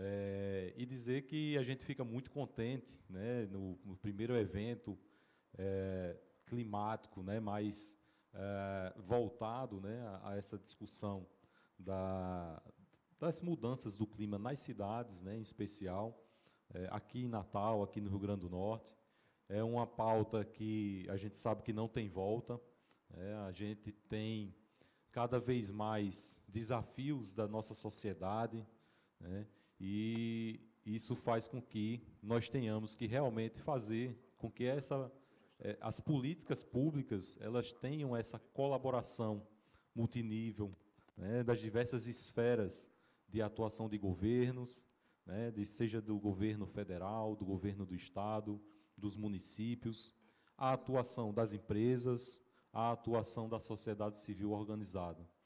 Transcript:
É, e dizer que a gente fica muito contente né, no, no primeiro evento é, climático né, mais é, voltado né, a, a, essa discussão da, das mudanças do clima nas cidades, né, em especial é, aqui em Natal, aqui no Rio Grande do Norte. É uma pauta que a gente sabe que não tem volta. Né, a gente tem cada vez mais desafios da nossa sociedade, né? E isso faz com que nós tenhamos que realmente fazer com que essa, eh, as políticas públicas elas tenham essa colaboração multinível né, das diversas esferas de atuação de governos, né, de, seja do governo federal, do governo do estado, dos municípios, a atuação das empresas, a atuação da sociedade civil organizada.